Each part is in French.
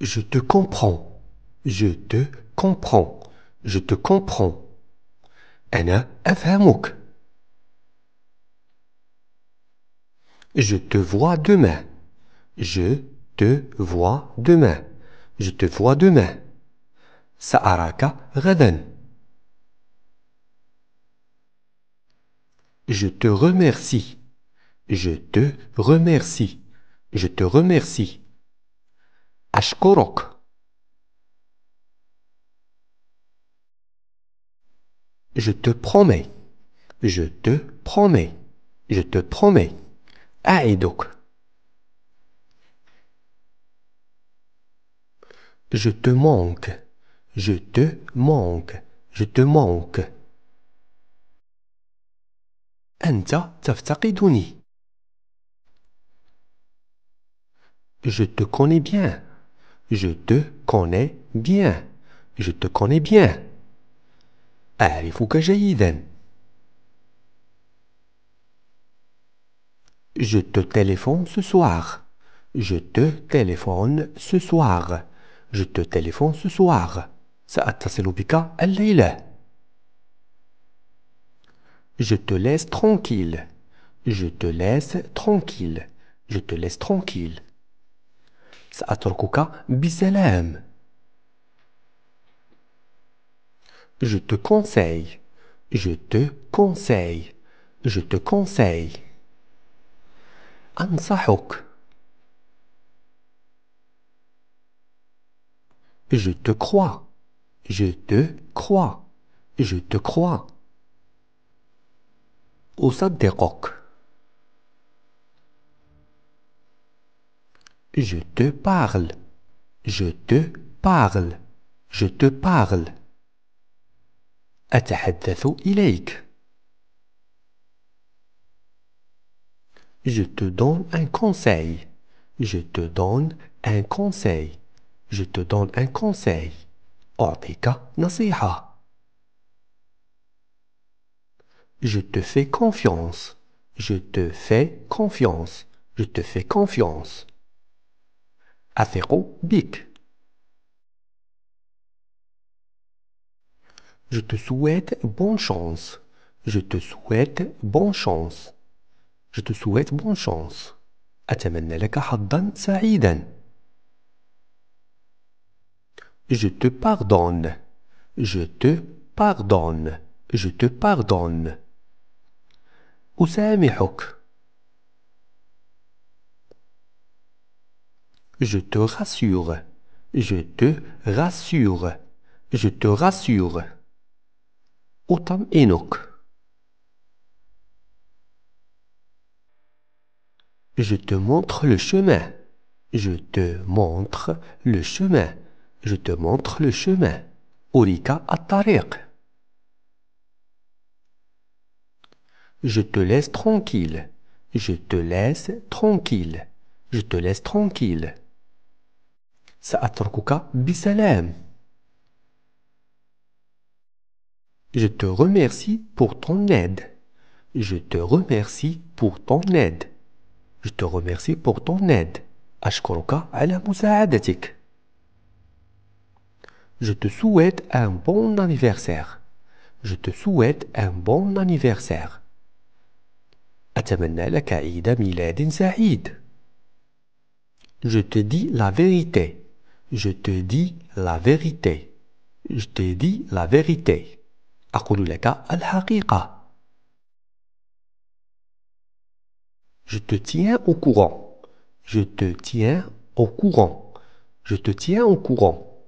Je te comprends. Je te comprends. Je te comprends. أنا أفهمك. Je te vois demain. Je te vois demain. Je te vois demain. سأراك غدا. Je te remercie. Je te remercie. Je te remercie. Je te promets. Je te promets. Je te promets. donc Je te manque. Je te manque. Je te manque. Je te connais bien je te connais bien je te connais bien que j'aille. Je te téléphone ce soir. Je te téléphone ce soir. Je te téléphone ce soir. Je te laisse tranquille. Je te laisse tranquille. Je te laisse tranquille. Je te conseille. Je te conseille. Je te conseille. أنصحك. Je te crois. Je te crois. Je te crois. أصدقك. je te parle je te parle je te parle Je te donne un conseil. Je te donne un conseil. Je te donne un conseil. أعطيك نصيحة. Je te fais confiance. Je te fais confiance. Je te fais confiance. Je te souhaite bonne chance. Je te souhaite bonne chance. Je te souhaite bonne chance. Je te pardonne. Je te pardonne. Je te pardonne. أسامحك. je te rassure je te rassure je te rassure Autant Enoch. Je te montre le chemin. Je te montre le chemin. Je te montre le chemin. Orika Attarek. Je te laisse tranquille. Je te laisse tranquille. Je te laisse tranquille. Je te remercie pour ton aide. Je te remercie pour ton aide. Je te remercie pour ton aide. ala Je te souhaite un bon anniversaire. Je te souhaite un bon anniversaire. Je te dis la vérité je te dis la vérité je te dis la vérité je te tiens au courant je te tiens au courant je te tiens au courant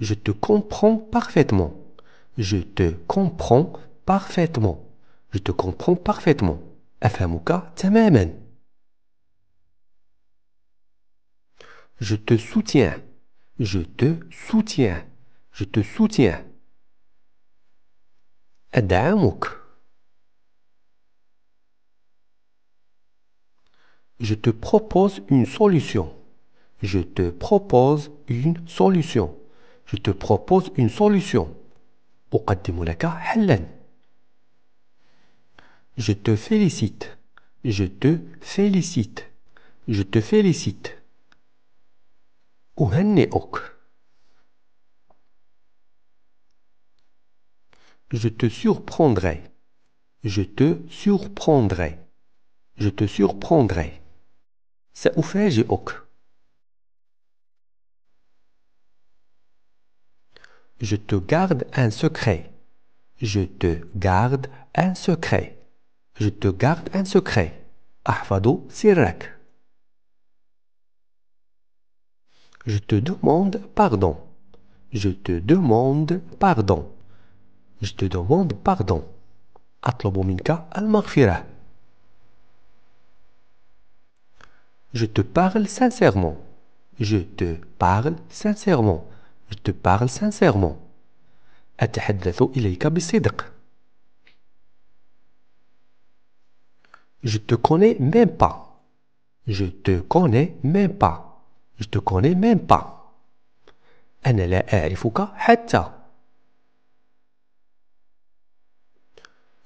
je te comprends parfaitement je te comprends parfaitement je te comprends parfaitement je te soutiens. Je te soutiens. Je te soutiens. Je te propose une solution. Je te propose une solution. Je te propose une solution. أقدم لك je te félicite je te félicite je te félicite ok. Je te surprendrai. Je te surprendrai. Je te surprendrai. hok. Je te garde un secret. Je te garde un secret. Je te garde un secret. Ahvado sirrak. Je te demande pardon. Je te demande pardon. Je te demande pardon. minka Al المغفرة. Je te parle sincèrement. Je te parle sincèrement. Je te parle sincèrement. أتحدث إليك بصدق. Je te connais même pas. Je te connais même pas. Je te connais même pas. أنا لا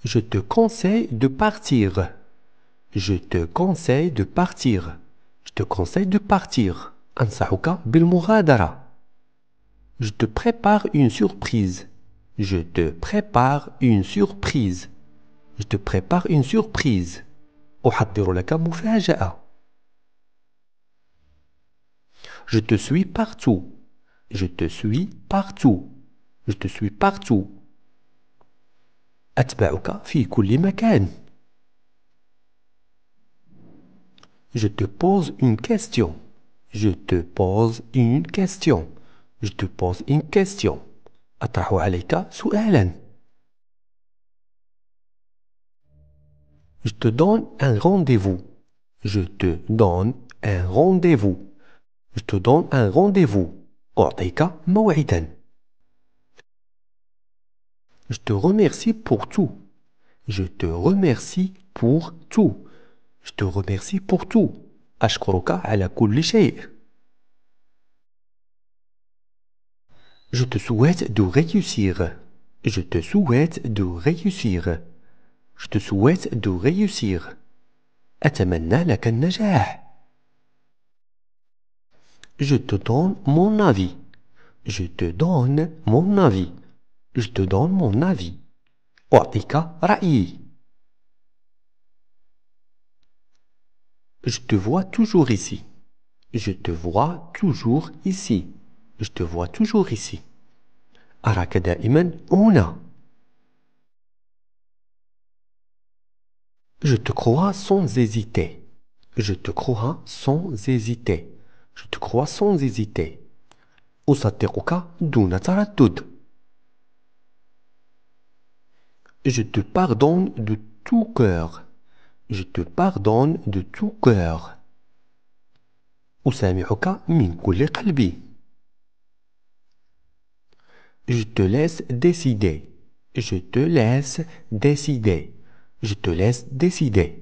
Je te conseille de partir. Je te conseille de partir. Je te conseille de partir. أنصحك بالمغادرة. Je te prépare une surprise. Je te prépare une surprise. Je te prépare une surprise. Je te suis partout. Je te suis partout. Je te suis partout. Je te pose une question. Je te pose une question. Je te pose une question. أطرح عليك question. Je te donne un rendez-vous. Je te donne un rendez-vous. Je te donne un rendez-vous. Je te remercie pour tout. Je te remercie pour tout. Je te remercie pour tout. Je te souhaite de réussir. Je te souhaite de réussir. Je te souhaite de réussir. Je te donne mon avis. Je te donne mon avis. Je te donne mon avis. Je te vois toujours ici. Je te vois toujours ici. Je te vois toujours ici. Je te crois sans hésiter. Je te crois sans hésiter. Je te crois sans hésiter. Je te pardonne de tout cœur. Je te pardonne de tout cœur. Je te laisse décider. Je te laisse décider. Je te laisse décider.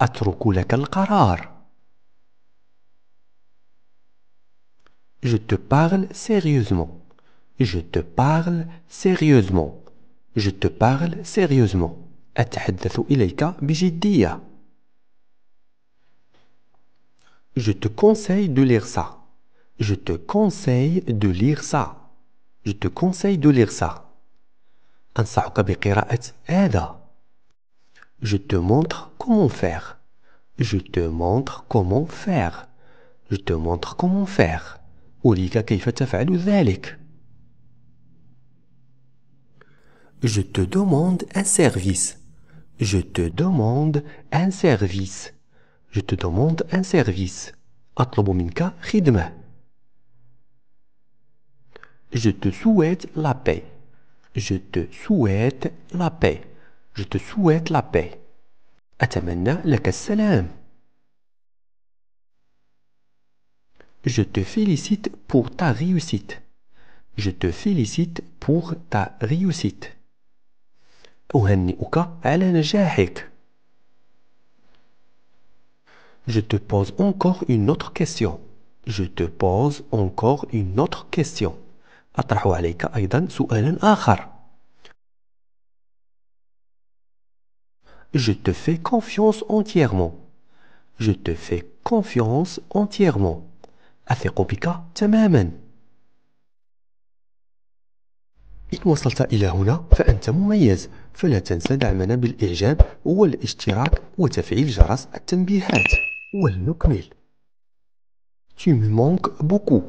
أترك al qarar. Je te parle sérieusement. Je te parle sérieusement. Je te parle sérieusement. Je te conseille de lire ça. Je te conseille de lire ça. Je te conseille de lire ça. أنصحك بقراءة je te montre comment faire. Je te montre comment faire. Je te montre comment faire. أريك كيف تفعل ذلك. Je te demande un service. Je te demande un service. Je te demande un service. أطلب منك Je te souhaite la paix. Je te souhaite la paix. Je te souhaite la paix. le Je te félicite pour ta réussite. Je te félicite pour ta réussite. uka Je te pose encore une autre question. Je te pose encore une autre question. akhar Je te fais confiance entièrement. Je te fais confiance entièrement. أثق بك تماما. إن وصلت إلى هنا فأنت مميز فلا تنسى دعمنا بالإعجاب والاشتراك وتفعيل جرس التنبيهات ولنكمل Tu me manques beaucoup.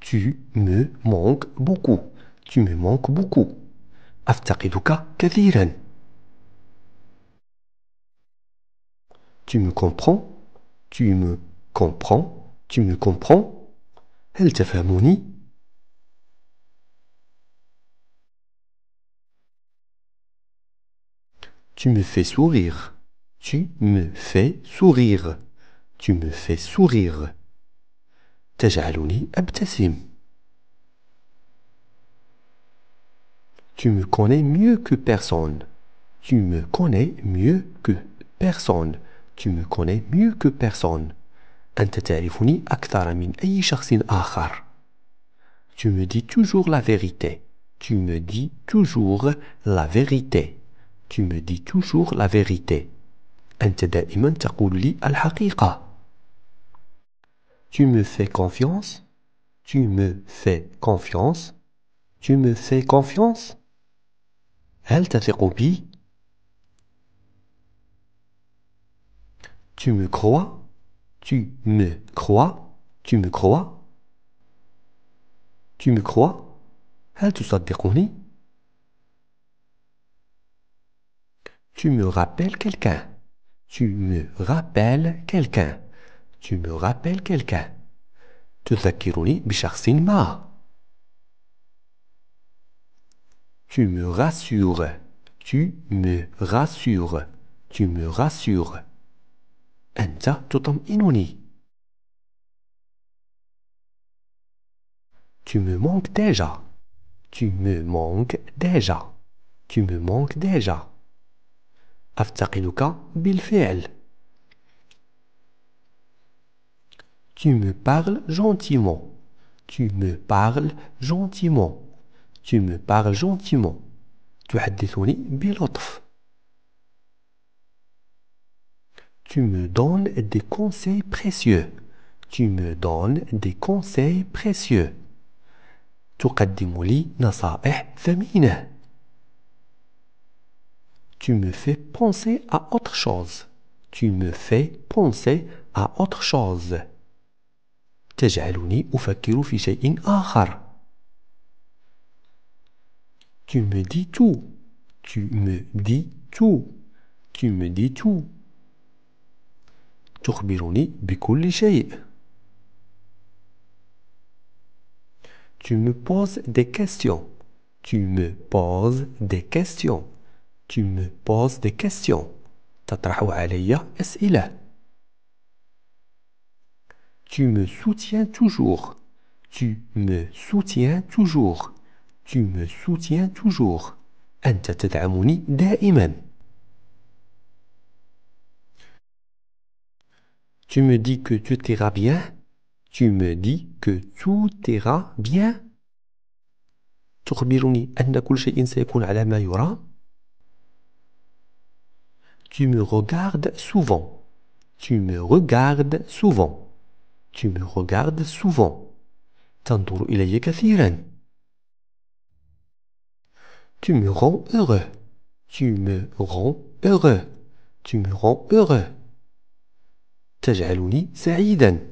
Tu me manques beaucoup. Tu me manques beaucoup. أفتقدك كثيرا. Tu me comprends Tu me comprends Tu me comprends elle fait تفهمني؟ Tu me fais sourire. Tu me fais sourire. Tu me fais sourire. تجعلني أبتسم. Tu me connais mieux que personne. Tu me connais mieux que personne tu me connais mieux que personne tu me dis toujours la vérité tu me dis toujours la vérité tu me dis toujours la vérité tu me fais confiance tu me fais confiance tu me fais confiance Tu me crois Tu me crois Tu me crois Tu me crois soit تصدقني Tu me rappelles quelqu'un Tu me rappelles quelqu'un Tu me rappelles quelqu'un Tu me rassures Tu me rassures Tu me rassures أنت تطمئنني. Tu me manques déjà. Tu me manques déjà. Tu me manques déjà. أفتقدك بالفعل. Tu me parles gentiment. Tu me parles gentiment. Tu me parles gentiment. تحدثني بلطف. Tu me donnes des conseils précieux. Tu me donnes des conseils précieux. Tu me fais penser à autre chose. Tu me fais penser à autre chose. Tu me dis tout. Tu me dis tout. Tu me dis tout. Tu me poses des questions. Tu me poses des questions. Tu me poses des questions. تطرح علي أسئلة. Tu me soutiens toujours. Tu me soutiens toujours. Tu me soutiens toujours. أنت تدعمني toujours Tu me dis que tout ira bien Tu me dis que tout ira bien Tu me regardes souvent. Tu me regardes souvent. Tu me regardes souvent. تنظر إلي Tu me rends heureux. Tu me rends heureux. Tu me rends heureux. تجعلني سعيدا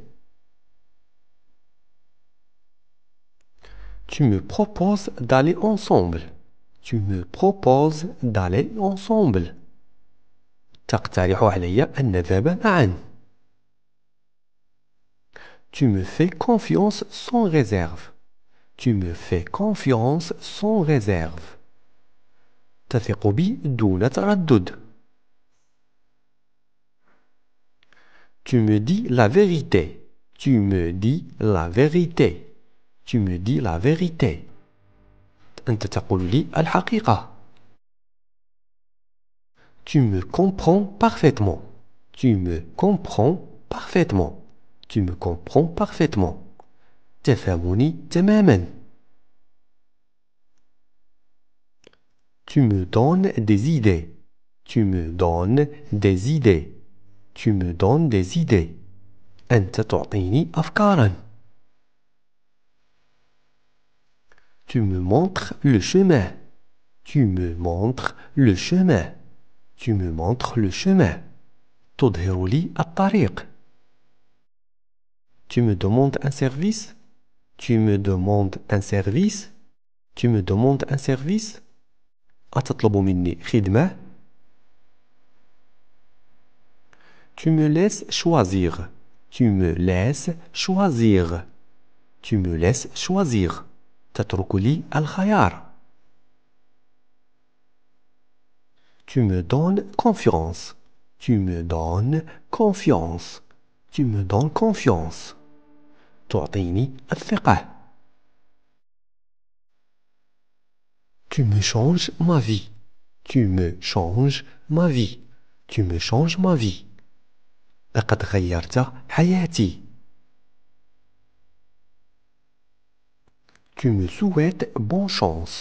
Tu me proposes d'aller ensemble. Tu me proposes d'aller ensemble. علي Tu me fais confiance sans réserve. Tu me fais confiance sans réserve. تثق بي دون تردد. Tu me dis la vérité. Tu me dis la vérité. Tu me dis la vérité. تقول Tu me comprends parfaitement. Tu me comprends parfaitement. Tu me comprends parfaitement. تفهمني تماما. Tu me donnes des idées. Tu me donnes des idées. Tu me donnes des idées. Tu me montres le chemin. Tu me montres le chemin. Tu me montres le chemin. تظهر à Tu me demandes un service. Tu me demandes un service. Tu me demandes un service. demandes un Tu me laisses choisir. Tu me laisses choisir. Tu me laisses choisir. al khayar. Tu me donnes confiance. Tu me donnes confiance. Tu me donnes confiance. Tu me changes ma vie. Tu me changes ma vie. Tu me changes ma vie. لقد غيرت حياتي Tu me souhaites bonne chance.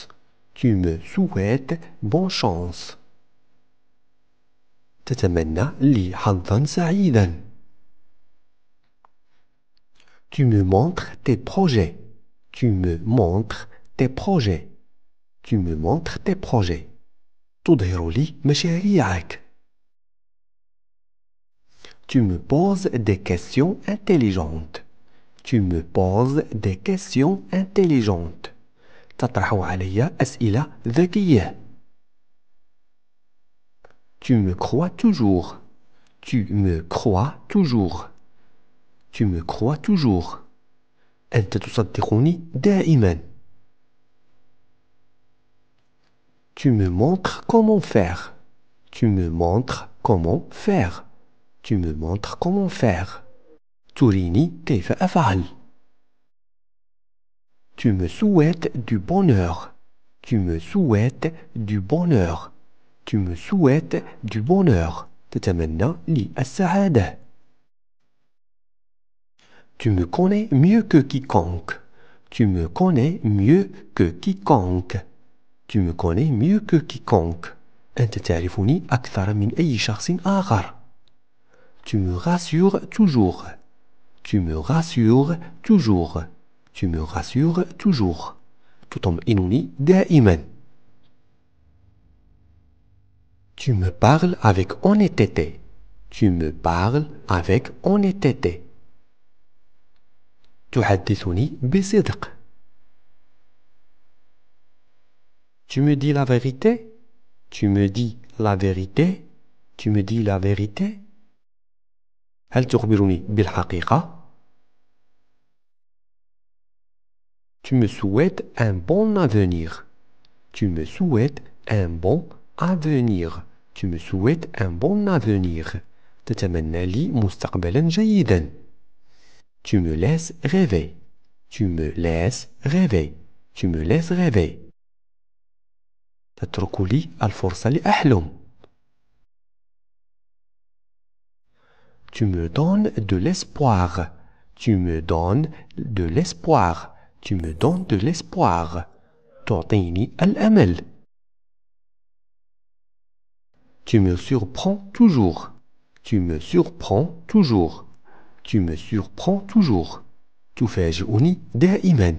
Tu me souhaites bonne chance. تتمنى لي حظا سعيدا. Tu me montres tes projets. Tu me montres tes projets. Tu me montres tes projets. تظهر لي مشاريعك. Tu me poses des questions intelligentes. Tu me poses des questions intelligentes. تطرح علي أسئلة ذكية. Tu me crois toujours. Tu me crois toujours. Tu me crois toujours. أنت تصدقني دائما. Tu me montres comment faire. Tu me montres comment faire. Tu me montres comment faire. Tu me souhaites du bonheur. Tu me souhaites du bonheur. Tu me souhaites du bonheur. Tu me connais mieux que quiconque. Tu me connais mieux que quiconque. Tu me connais mieux que quiconque. أنت تعرفني أكثر من أي شخص tu me rassures toujours. Tu me rassures toujours. Tu me rassures toujours. Tout تطمئنني دائما. Tu me parles avec honnêteté. Tu me parles avec honnêteté. تحدثني بصدق. Tu me dis la vérité. Tu me dis la vérité. Tu me dis la vérité. هل تخبرني بالحقيقة؟ Tu me souhaites un bon avenir. Tu me souhaites un bon avenir. Tu me souhaites un bon avenir. تتمنى لي مستقبلا جيدا. Tu me laisses rêver. Tu me laisses rêver. Tu me laisses rêver. تترك لي الفرصة لأحلم. tu me donnes de l'espoir tu me donnes de l'espoir tu me donnes de l'espoir تعطيني Tu me surprends toujours. Tu me surprends toujours. Tu me surprends toujours. Tu fais-je des دائما.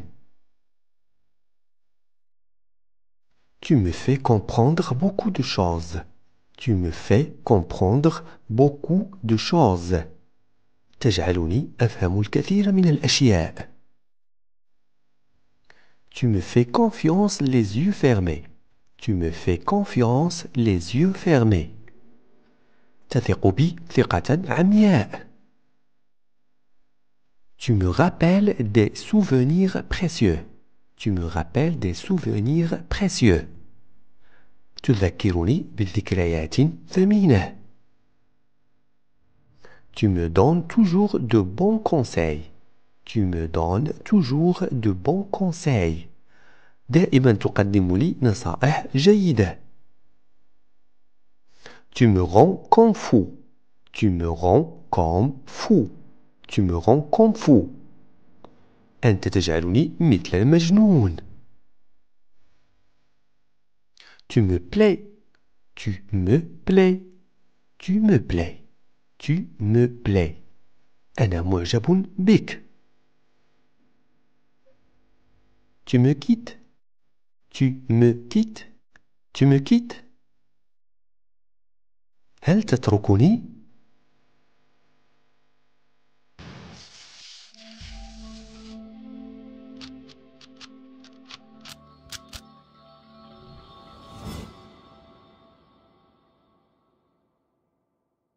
Tu me fais comprendre beaucoup de choses. Tu me fais comprendre beaucoup de choses. Tu me fais confiance les yeux fermés. Tu me fais confiance les yeux fermés. Tu me rappelles des souvenirs précieux. Tu me rappelles des souvenirs précieux. تذكرني بالذكريات ثمينة. Tu me donnes toujours de bons conseils. Tu me donnes toujours de bons conseils. دائما تقدم لي نصائح جيدة. Tu me rends comme fou. Tu me rends comme fou. Tu me rends comme fou. أنت تجعلني مثل المجنون tu me plais tu me plais tu me plais tu me plais moi bique. Tu me quittes. Tu me quittes. Tu me quittes. Elle trop تتركني؟